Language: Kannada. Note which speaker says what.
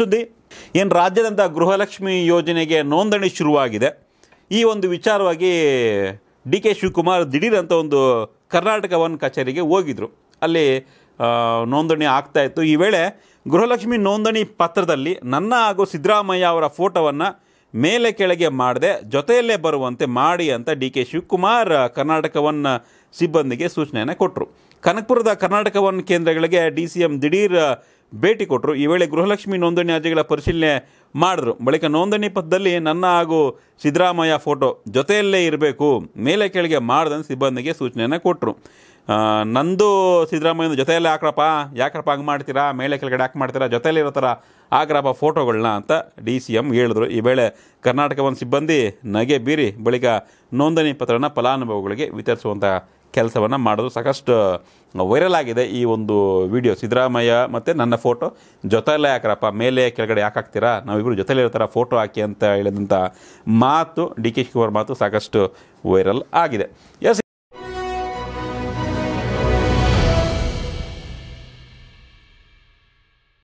Speaker 1: ಸುದ್ದಿ ಏನು ರಾಜ್ಯದಂಥ ಗೃಹಲಕ್ಷ್ಮಿ ಯೋಜನೆಗೆ ನೋಂದಣಿ ಶುರುವಾಗಿದೆ ಈ ಒಂದು ವಿಚಾರವಾಗಿ ಡಿ ಕೆ ಶಿವಕುಮಾರ್ ದಿಢೀರಂತ ಒಂದು ಕರ್ನಾಟಕ ವನ್ ಕಚೇರಿಗೆ ಹೋಗಿದ್ರು ಅಲ್ಲಿ ನೋಂದಣಿ ಆಗ್ತಾ ಇತ್ತು ಈ ವೇಳೆ ಗೃಹಲಕ್ಷ್ಮಿ ನೋಂದಣಿ ಪತ್ರದಲ್ಲಿ ನನ್ನ ಹಾಗೂ ಸಿದ್ದರಾಮಯ್ಯ ಅವರ ಫೋಟೋವನ್ನು ಮೇಲೆ ಕೆಳಗೆ ಮಾಡದೆ ಜೊತೆಯಲ್ಲೇ ಬರುವಂತೆ ಮಾಡಿ ಅಂತ ಡಿ ಕೆ ಶಿವಕುಮಾರ್ ಕರ್ನಾಟಕವನ್ ಸಿಬ್ಬಂದಿಗೆ ಸೂಚನೆಯನ್ನು ಕೊಟ್ಟರು ಕನಕಪುರದ ಕರ್ನಾಟಕವನ್ ಕೇಂದ್ರಗಳಿಗೆ ಡಿ ಸಿ ಎಂ ದಿಢೀರ್ ಭೇಟಿ ಕೊಟ್ಟರು ಈ ವೇಳೆ ಗೃಹಲಕ್ಷ್ಮಿ ನೋಂದಣಿ ಅರ್ಜಿಗಳ ಪರಿಶೀಲನೆ ಮಾಡಿದ್ರು ಬಳಿಕ ನೋಂದಣಿ ಪದದಲ್ಲಿ ನನ್ನ ಹಾಗೂ ಸಿದ್ದರಾಮಯ್ಯ ಫೋಟೋ ಜೊತೆಯಲ್ಲೇ ಇರಬೇಕು ಮೇಲೆ ಕೆಳಗೆ ಮಾಡ್ದಂತ ಸಿಬ್ಬಂದಿಗೆ ಸೂಚನೆಯನ್ನು ಕೊಟ್ಟರು ನಂದು ಸಿದ್ದರಾಮಯ್ಯನ ಜೊತೆಯಲ್ಲೇ ಹಾಕ್ರಪ್ಪ ಯಾಕ್ರಪ್ಪ ಹಂಗೆ ಮಾಡ್ತೀರಾ ಮೇಲೆ ಕೆಳಗಡೆ ಯಾಕೆ ಮಾಡ್ತೀರಾ ಜೊತೆಯಲ್ಲೇ ಇರೋ ಥರ ಆಗ್ರಪ್ಪ ಫೋಟೋಗಳನ್ನ ಅಂತ ಡಿ ಸಿ ಎಂ ಹೇಳಿದ್ರು ಈ ವೇಳೆ ಕರ್ನಾಟಕ ಒಂದು ಸಿಬ್ಬಂದಿ ನಗೆ ಬೀರಿ ಬಳಿಕ ನೋಂದಣಿ ಪತ್ರನ ಫಲಾನುಭವಿಗಳಿಗೆ ವಿತರಿಸುವಂಥ ಕೆಲಸವನ್ನು ಮಾಡೋದು ಸಾಕಷ್ಟು ವೈರಲ್ ಆಗಿದೆ ಈ ಒಂದು ವಿಡಿಯೋ ಸಿದ್ದರಾಮಯ್ಯ ಮತ್ತು ನನ್ನ ಫೋಟೋ ಜೊತೆಯಲ್ಲೇ ಯಾಕ್ರಪ್ಪ ಮೇಲೆ ಕೆಳಗಡೆ ಯಾಕೆ ಹಾಕ್ತೀರಾ ನಾವಿಬ್ಬರು ಜೊತೆಲೇ ಇರ್ತಾರ ಫೋಟೋ ಹಾಕಿ ಅಂತ ಹೇಳಿದಂಥ ಮಾತು ಡಿ ಕೆ ಶಿವರ್ ಮಾತು ಸಾಕಷ್ಟು ವೈರಲ್ ಆಗಿದೆ ಎಸ್